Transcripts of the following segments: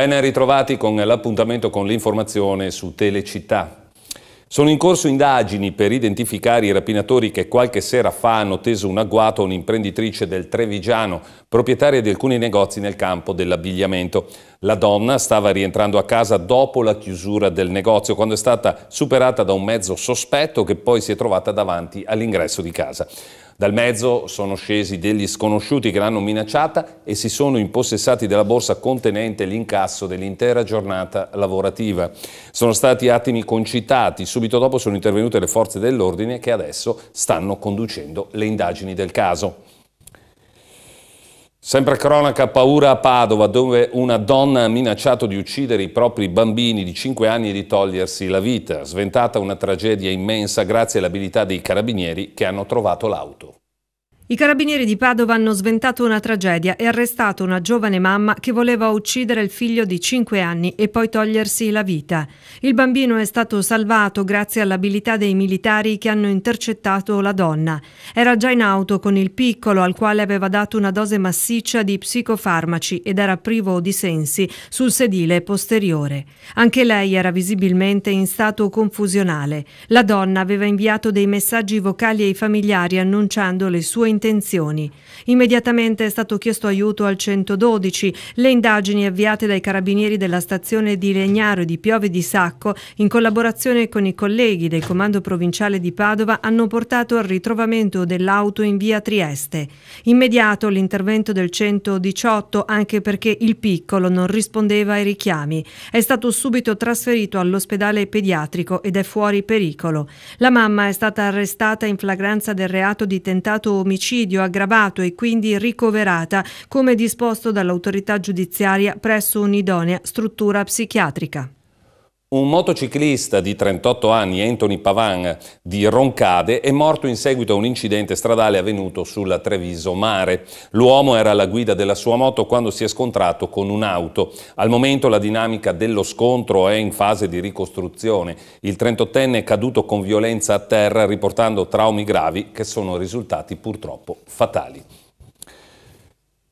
Ben ritrovati con l'appuntamento con l'informazione su Telecittà. Sono in corso indagini per identificare i rapinatori che qualche sera fa hanno teso un agguato a un'imprenditrice del Trevigiano, proprietaria di alcuni negozi nel campo dell'abbigliamento. La donna stava rientrando a casa dopo la chiusura del negozio, quando è stata superata da un mezzo sospetto che poi si è trovata davanti all'ingresso di casa. Dal mezzo sono scesi degli sconosciuti che l'hanno minacciata e si sono impossessati della borsa contenente l'incasso dell'intera giornata lavorativa. Sono stati attimi concitati, subito dopo sono intervenute le forze dell'ordine che adesso stanno conducendo le indagini del caso. Sempre cronaca paura a Padova, dove una donna ha minacciato di uccidere i propri bambini di 5 anni e di togliersi la vita. Sventata una tragedia immensa grazie all'abilità dei carabinieri che hanno trovato l'auto. I carabinieri di Padova hanno sventato una tragedia e arrestato una giovane mamma che voleva uccidere il figlio di 5 anni e poi togliersi la vita. Il bambino è stato salvato grazie all'abilità dei militari che hanno intercettato la donna. Era già in auto con il piccolo al quale aveva dato una dose massiccia di psicofarmaci ed era privo di sensi sul sedile posteriore. Anche lei era visibilmente in stato confusionale. La donna aveva inviato dei messaggi vocali ai familiari annunciando le sue intenzioni intenzioni. Immediatamente è stato chiesto aiuto al 112. Le indagini avviate dai carabinieri della stazione di Legnaro e di Piove di Sacco, in collaborazione con i colleghi del comando provinciale di Padova, hanno portato al ritrovamento dell'auto in via Trieste. Immediato l'intervento del 118 anche perché il piccolo non rispondeva ai richiami. È stato subito trasferito all'ospedale pediatrico ed è fuori pericolo. La mamma è stata arrestata in flagranza del reato di tentato omicidio omicidio aggravato e quindi ricoverata, come disposto dall'autorità giudiziaria presso un'idonea struttura psichiatrica. Un motociclista di 38 anni, Anthony Pavan di Roncade, è morto in seguito a un incidente stradale avvenuto sulla Treviso Mare. L'uomo era alla guida della sua moto quando si è scontrato con un'auto. Al momento la dinamica dello scontro è in fase di ricostruzione. Il 38enne è caduto con violenza a terra riportando traumi gravi che sono risultati purtroppo fatali.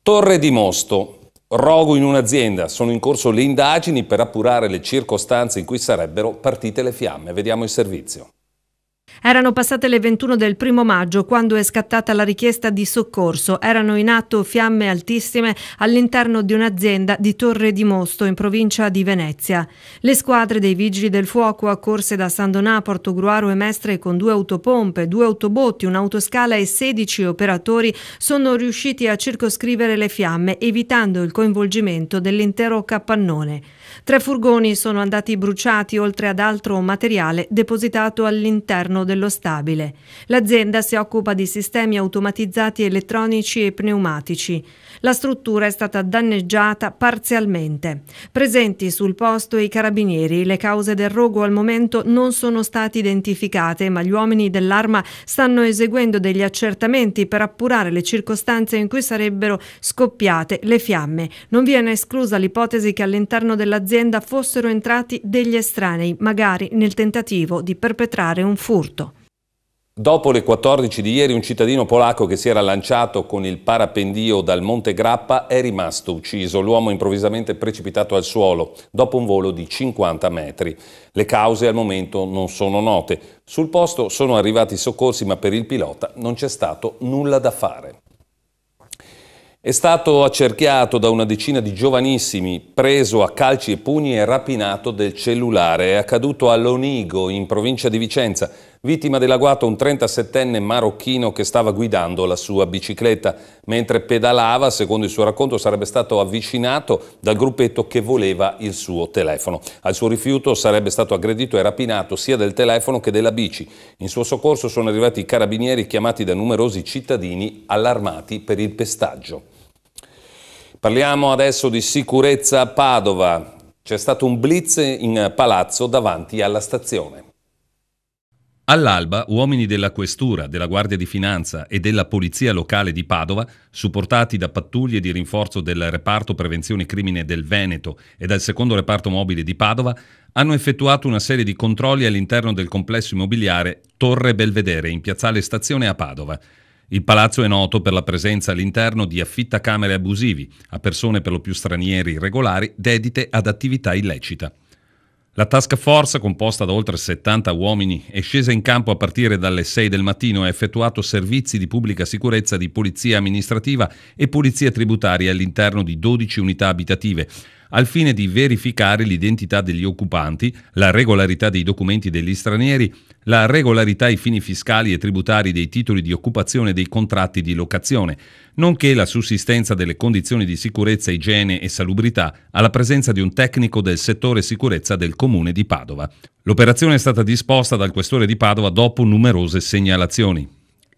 Torre di Mosto. Rogo in un'azienda, sono in corso le indagini per appurare le circostanze in cui sarebbero partite le fiamme. Vediamo il servizio. Erano passate le 21 del primo maggio quando è scattata la richiesta di soccorso. Erano in atto fiamme altissime all'interno di un'azienda di Torre di Mosto in provincia di Venezia. Le squadre dei vigili del fuoco accorse da San Donà, Portogruaro e Mestre con due autopompe, due autobotti, un'autoscala e 16 operatori sono riusciti a circoscrivere le fiamme evitando il coinvolgimento dell'intero capannone. Tre furgoni sono andati bruciati oltre ad altro materiale depositato all'interno dello stabile. L'azienda si occupa di sistemi automatizzati elettronici e pneumatici. La struttura è stata danneggiata parzialmente. Presenti sul posto i carabinieri. Le cause del rogo al momento non sono state identificate, ma gli uomini dell'arma stanno eseguendo degli accertamenti per appurare le circostanze in cui sarebbero scoppiate le fiamme. Non viene esclusa l'ipotesi che all'interno della dell'azienda fossero entrati degli estranei, magari nel tentativo di perpetrare un furto. Dopo le 14 di ieri un cittadino polacco che si era lanciato con il parapendio dal Monte Grappa è rimasto ucciso, l'uomo improvvisamente precipitato al suolo dopo un volo di 50 metri. Le cause al momento non sono note. Sul posto sono arrivati i soccorsi ma per il pilota non c'è stato nulla da fare. È stato accerchiato da una decina di giovanissimi, preso a calci e pugni e rapinato del cellulare. È accaduto a Lonigo, in provincia di Vicenza. Vittima dell'agguato un 37enne marocchino che stava guidando la sua bicicletta. Mentre pedalava, secondo il suo racconto, sarebbe stato avvicinato dal gruppetto che voleva il suo telefono. Al suo rifiuto sarebbe stato aggredito e rapinato sia del telefono che della bici. In suo soccorso sono arrivati i carabinieri chiamati da numerosi cittadini allarmati per il pestaggio. Parliamo adesso di sicurezza a Padova. C'è stato un blitz in palazzo davanti alla stazione. All'alba, uomini della Questura, della Guardia di Finanza e della Polizia Locale di Padova, supportati da pattuglie di rinforzo del Reparto Prevenzione Crimine del Veneto e dal Secondo Reparto Mobile di Padova, hanno effettuato una serie di controlli all'interno del complesso immobiliare Torre Belvedere in piazzale Stazione a Padova. Il palazzo è noto per la presenza all'interno di affittacamere abusivi a persone per lo più stranieri irregolari dedite ad attività illecita. La task force, composta da oltre 70 uomini, è scesa in campo a partire dalle 6 del mattino e ha effettuato servizi di pubblica sicurezza di polizia amministrativa e polizia tributaria all'interno di 12 unità abitative, al fine di verificare l'identità degli occupanti, la regolarità dei documenti degli stranieri, la regolarità ai fini fiscali e tributari dei titoli di occupazione e dei contratti di locazione, nonché la sussistenza delle condizioni di sicurezza, igiene e salubrità alla presenza di un tecnico del settore sicurezza del comune di Padova. L'operazione è stata disposta dal questore di Padova dopo numerose segnalazioni.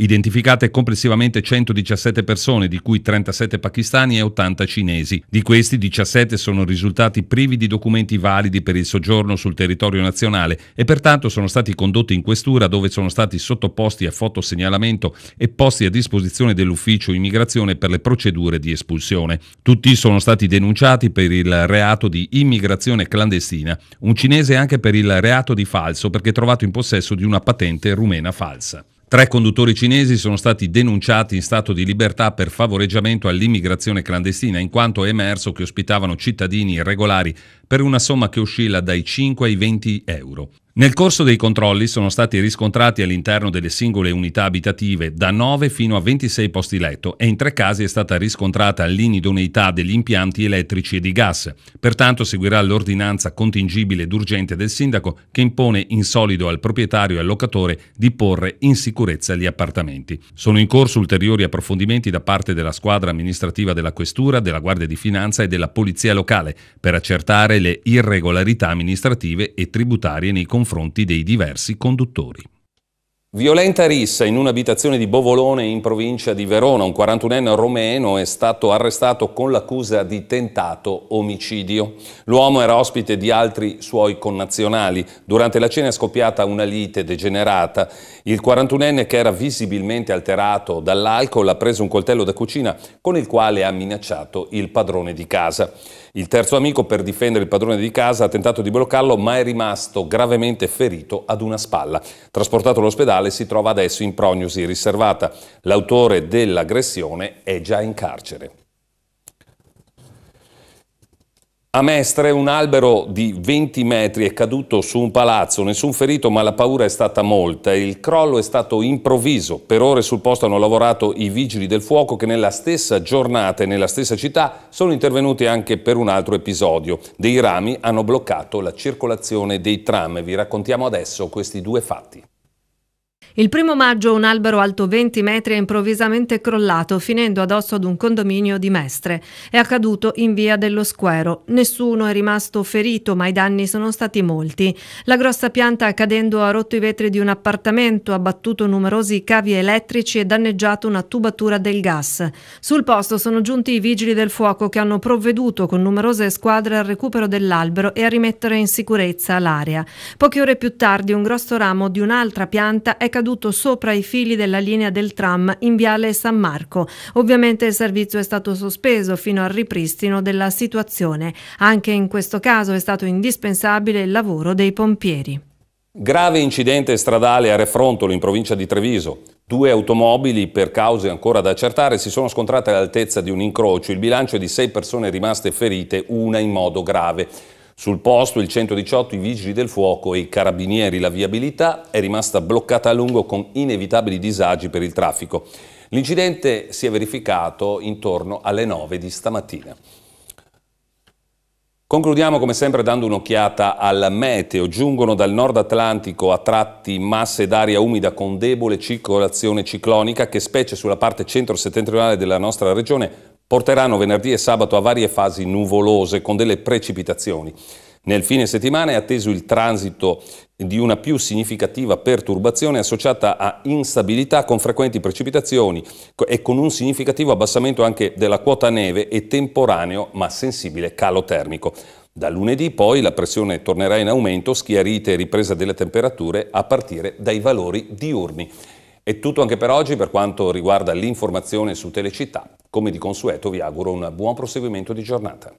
Identificate complessivamente 117 persone, di cui 37 pakistani e 80 cinesi. Di questi 17 sono risultati privi di documenti validi per il soggiorno sul territorio nazionale e pertanto sono stati condotti in questura dove sono stati sottoposti a fotosegnalamento e posti a disposizione dell'ufficio immigrazione per le procedure di espulsione. Tutti sono stati denunciati per il reato di immigrazione clandestina, un cinese anche per il reato di falso perché trovato in possesso di una patente rumena falsa. Tre conduttori cinesi sono stati denunciati in stato di libertà per favoreggiamento all'immigrazione clandestina, in quanto è emerso che ospitavano cittadini irregolari per una somma che oscilla dai 5 ai 20 euro. Nel corso dei controlli sono stati riscontrati all'interno delle singole unità abitative da 9 fino a 26 posti letto e in tre casi è stata riscontrata l'inidoneità degli impianti elettrici e di gas. Pertanto seguirà l'ordinanza contingibile ed urgente del sindaco che impone in solido al proprietario e al locatore di porre in sicurezza gli appartamenti. Sono in corso ulteriori approfondimenti da parte della squadra amministrativa della Questura, della Guardia di Finanza e della Polizia locale per accertare le irregolarità amministrative e tributarie nei confronti confronti dei diversi conduttori. Violenta rissa in un'abitazione di Bovolone in provincia di Verona. Un 41enne romeno è stato arrestato con l'accusa di tentato omicidio. L'uomo era ospite di altri suoi connazionali. Durante la cena è scoppiata una lite degenerata. Il 41enne, che era visibilmente alterato dall'alcol, ha preso un coltello da cucina con il quale ha minacciato il padrone di casa. Il terzo amico, per difendere il padrone di casa, ha tentato di bloccarlo ma è rimasto gravemente ferito ad una spalla. Trasportato all'ospedale, totale si trova adesso in prognosi riservata. L'autore dell'aggressione è già in carcere. A Mestre un albero di 20 metri è caduto su un palazzo, nessun ferito ma la paura è stata molta. Il crollo è stato improvviso, per ore sul posto hanno lavorato i vigili del fuoco che nella stessa giornata e nella stessa città sono intervenuti anche per un altro episodio. Dei rami hanno bloccato la circolazione dei tram, vi raccontiamo adesso questi due fatti. Il primo maggio un albero alto 20 metri è improvvisamente crollato, finendo addosso ad un condominio di Mestre. È accaduto in via dello Squero. Nessuno è rimasto ferito, ma i danni sono stati molti. La grossa pianta cadendo ha rotto i vetri di un appartamento, abbattuto numerosi cavi elettrici e danneggiato una tubatura del gas. Sul posto sono giunti i vigili del fuoco che hanno provveduto con numerose squadre al recupero dell'albero e a rimettere in sicurezza l'area. Poche ore più tardi un grosso ramo di un'altra pianta è caduto caduto sopra i fili della linea del tram in Viale San Marco. Ovviamente il servizio è stato sospeso fino al ripristino della situazione. Anche in questo caso è stato indispensabile il lavoro dei pompieri. Grave incidente stradale a Refrontolo in provincia di Treviso. Due automobili, per cause ancora da accertare, si sono scontrate all'altezza di un incrocio. Il bilancio è di sei persone rimaste ferite, una in modo grave. Sul posto il 118, i vigili del fuoco e i carabinieri. La viabilità è rimasta bloccata a lungo con inevitabili disagi per il traffico. L'incidente si è verificato intorno alle 9 di stamattina. Concludiamo come sempre dando un'occhiata al meteo. Giungono dal nord Atlantico a tratti masse d'aria umida con debole circolazione ciclonica che specie sulla parte centro-settentrionale della nostra regione porteranno venerdì e sabato a varie fasi nuvolose con delle precipitazioni. Nel fine settimana è atteso il transito di una più significativa perturbazione associata a instabilità con frequenti precipitazioni e con un significativo abbassamento anche della quota neve e temporaneo ma sensibile calo termico. Da lunedì poi la pressione tornerà in aumento, schiarite e ripresa delle temperature a partire dai valori diurni. È tutto anche per oggi per quanto riguarda l'informazione su Telecittà. Come di consueto vi auguro un buon proseguimento di giornata.